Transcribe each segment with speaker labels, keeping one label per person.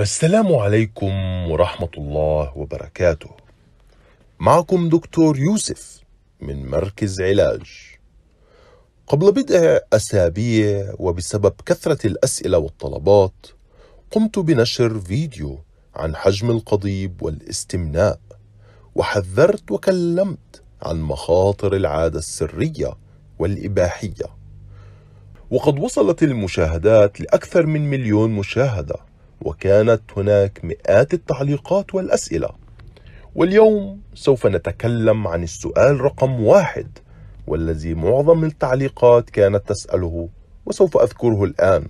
Speaker 1: السلام عليكم ورحمة الله وبركاته. معكم دكتور يوسف من مركز علاج. قبل بضع أسابيع وبسبب كثرة الأسئلة والطلبات، قمت بنشر فيديو عن حجم القضيب والاستمناء، وحذرت وكلمت عن مخاطر العادة السرية والإباحية. وقد وصلت المشاهدات لأكثر من مليون مشاهدة وكانت هناك مئات التعليقات والأسئلة واليوم سوف نتكلم عن السؤال رقم واحد والذي معظم التعليقات كانت تسأله وسوف أذكره الآن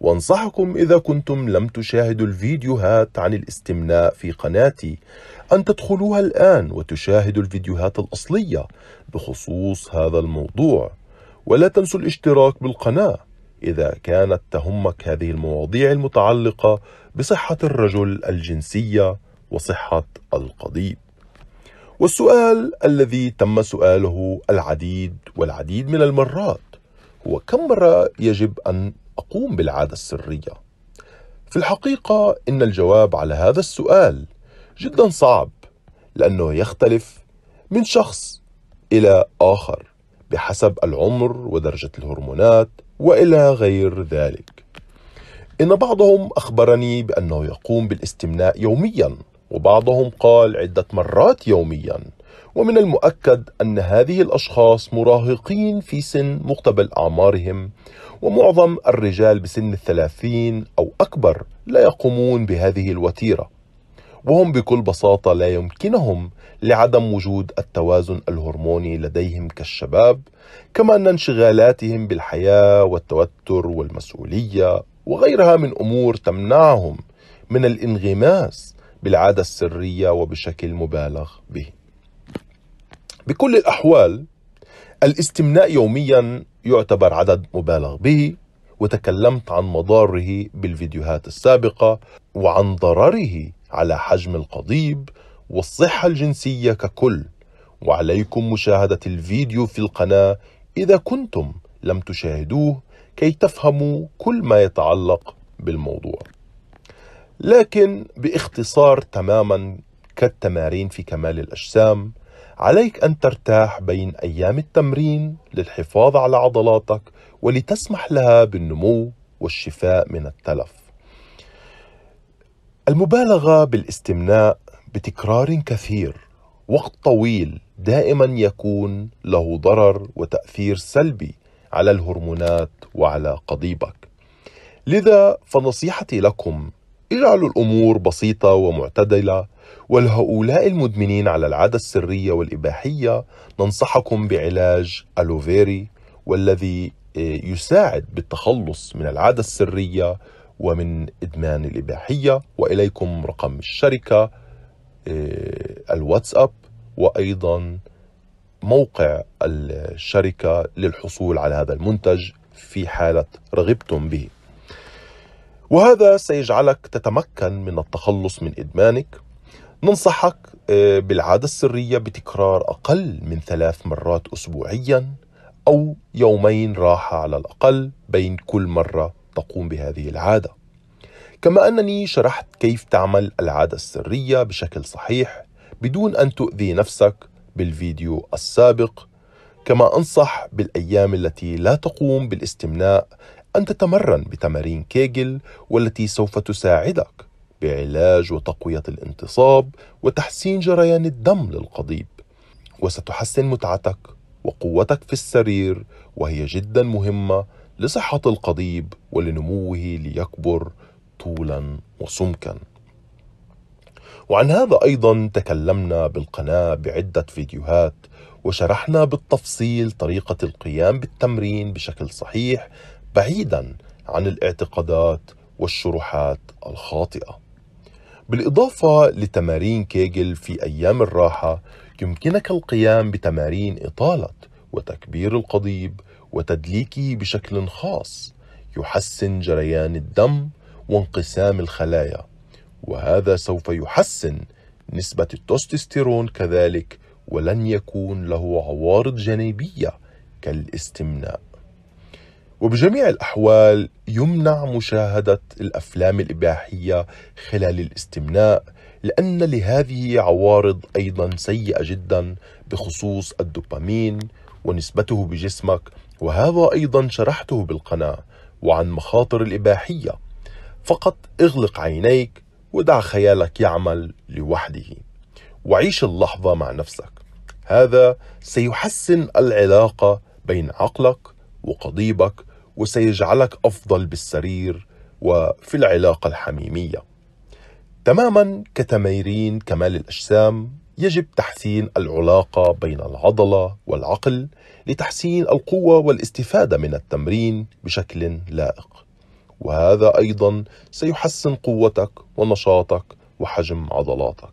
Speaker 1: وانصحكم إذا كنتم لم تشاهدوا الفيديوهات عن الاستمناء في قناتي أن تدخلوها الآن وتشاهدوا الفيديوهات الأصلية بخصوص هذا الموضوع ولا تنسوا الاشتراك بالقناة إذا كانت تهمك هذه المواضيع المتعلقة بصحة الرجل الجنسية وصحة القضيب والسؤال الذي تم سؤاله العديد والعديد من المرات هو كم مرة يجب أن أقوم بالعادة السرية؟ في الحقيقة إن الجواب على هذا السؤال جدا صعب لأنه يختلف من شخص إلى آخر بحسب العمر ودرجة الهرمونات والى غير ذلك ان بعضهم اخبرني بانه يقوم بالاستمناء يوميا وبعضهم قال عده مرات يوميا ومن المؤكد ان هذه الاشخاص مراهقين في سن مقتبل اعمارهم ومعظم الرجال بسن الثلاثين او اكبر لا يقومون بهذه الوتيره وهم بكل بساطة لا يمكنهم لعدم وجود التوازن الهرموني لديهم كالشباب كما أن انشغالاتهم بالحياة والتوتر والمسؤولية وغيرها من أمور تمنعهم من الانغماس بالعادة السرية وبشكل مبالغ به بكل الأحوال الاستمناء يوميا يعتبر عدد مبالغ به وتكلمت عن مضاره بالفيديوهات السابقة وعن ضرره على حجم القضيب والصحة الجنسية ككل وعليكم مشاهدة الفيديو في القناة إذا كنتم لم تشاهدوه كي تفهموا كل ما يتعلق بالموضوع لكن باختصار تماما كالتمارين في كمال الأجسام عليك أن ترتاح بين أيام التمرين للحفاظ على عضلاتك ولتسمح لها بالنمو والشفاء من التلف المبالغه بالاستمناء بتكرار كثير وقت طويل دائما يكون له ضرر وتاثير سلبي على الهرمونات وعلى قضيبك لذا فنصيحتي لكم اجعلوا الامور بسيطه ومعتدله ولهؤلاء المدمنين على العاده السريه والاباحيه ننصحكم بعلاج الوفيري والذي آه، يساعد بالتخلص من العاده السريه ومن إدمان الإباحية وإليكم رقم الشركة آه، الواتساب وأيضا موقع الشركة للحصول على هذا المنتج في حالة رغبتم به وهذا سيجعلك تتمكن من التخلص من إدمانك ننصحك آه، بالعادة السرية بتكرار أقل من ثلاث مرات أسبوعيا أو يومين راحة على الأقل بين كل مرة تقوم بهذه العادة كما أنني شرحت كيف تعمل العادة السرية بشكل صحيح بدون أن تؤذي نفسك بالفيديو السابق كما أنصح بالأيام التي لا تقوم بالاستمناء أن تتمرن بتمارين كيجل والتي سوف تساعدك بعلاج وتقوية الانتصاب وتحسين جريان الدم للقضيب وستحسن متعتك وقوتك في السرير وهي جدا مهمة لصحة القضيب ولنموه ليكبر طولا وسمكا وعن هذا أيضا تكلمنا بالقناة بعدة فيديوهات وشرحنا بالتفصيل طريقة القيام بالتمرين بشكل صحيح بعيدا عن الاعتقادات والشروحات الخاطئة بالإضافة لتمارين كيجل في أيام الراحة يمكنك القيام بتمارين إطالة وتكبير القضيب وتدليكه بشكل خاص يحسن جريان الدم وانقسام الخلايا وهذا سوف يحسن نسبة التستوستيرون كذلك ولن يكون له عوارض جانبية كالاستمناء وبجميع الأحوال يمنع مشاهدة الأفلام الإباحية خلال الاستمناء لأن لهذه عوارض أيضا سيئة جدا بخصوص الدوبامين ونسبته بجسمك وهذا أيضا شرحته بالقناة وعن مخاطر الإباحية فقط اغلق عينيك ودع خيالك يعمل لوحده وعيش اللحظة مع نفسك هذا سيحسن العلاقة بين عقلك وقضيبك وسيجعلك أفضل بالسرير وفي العلاقة الحميمية تماما كتمارين كمال الأجسام يجب تحسين العلاقة بين العضلة والعقل لتحسين القوة والاستفادة من التمرين بشكل لائق. وهذا أيضا سيحسن قوتك ونشاطك وحجم عضلاتك.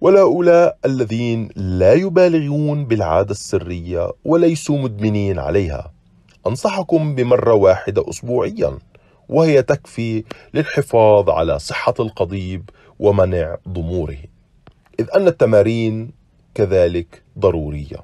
Speaker 1: ولهؤلاء الذين لا يبالغون بالعادة السرية وليسوا مدمنين عليها. أنصحكم بمرة واحدة أسبوعيا وهي تكفي للحفاظ على صحة القضيب ومنع ضموره. إذ أن التمارين كذلك ضرورية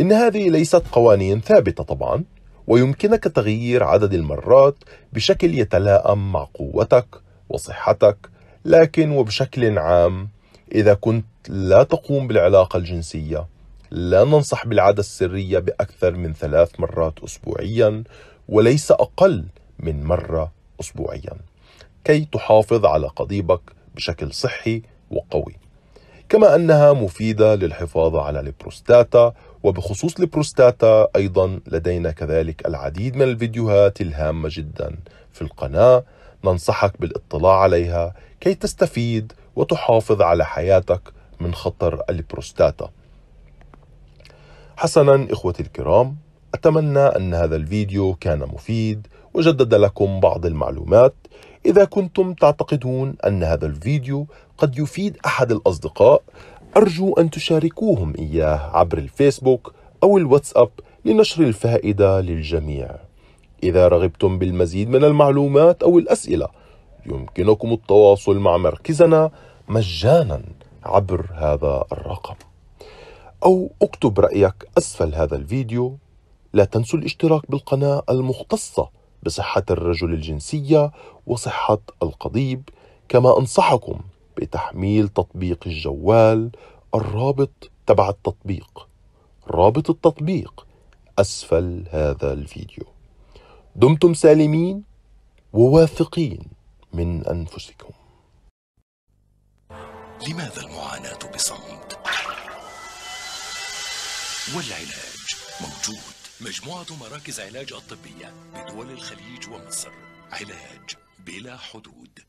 Speaker 1: إن هذه ليست قوانين ثابتة طبعا ويمكنك تغيير عدد المرات بشكل يتلائم مع قوتك وصحتك لكن وبشكل عام إذا كنت لا تقوم بالعلاقة الجنسية لا ننصح بالعادة السرية بأكثر من ثلاث مرات أسبوعيا وليس أقل من مرة أسبوعيا كي تحافظ على قضيبك بشكل صحي وقوي كما أنها مفيدة للحفاظ على البروستاتا وبخصوص البروستاتا أيضا لدينا كذلك العديد من الفيديوهات الهامة جدا في القناة ننصحك بالاطلاع عليها كي تستفيد وتحافظ على حياتك من خطر البروستاتا حسنا إخوتي الكرام أتمنى أن هذا الفيديو كان مفيد وجدد لكم بعض المعلومات إذا كنتم تعتقدون أن هذا الفيديو قد يفيد أحد الأصدقاء أرجو أن تشاركوهم إياه عبر الفيسبوك أو الواتساب لنشر الفائدة للجميع إذا رغبتم بالمزيد من المعلومات أو الأسئلة يمكنكم التواصل مع مركزنا مجانا عبر هذا الرقم أو اكتب رأيك أسفل هذا الفيديو لا تنسوا الاشتراك بالقناة المختصة بصحة الرجل الجنسية وصحة القضيب كما أنصحكم بتحميل تطبيق الجوال الرابط تبع التطبيق رابط التطبيق أسفل هذا الفيديو دمتم سالمين وواثقين من أنفسكم لماذا المعاناة بصمت؟ والعلاج موجود مجموعة مراكز علاج الطبية بدول الخليج ومصر علاج بلا حدود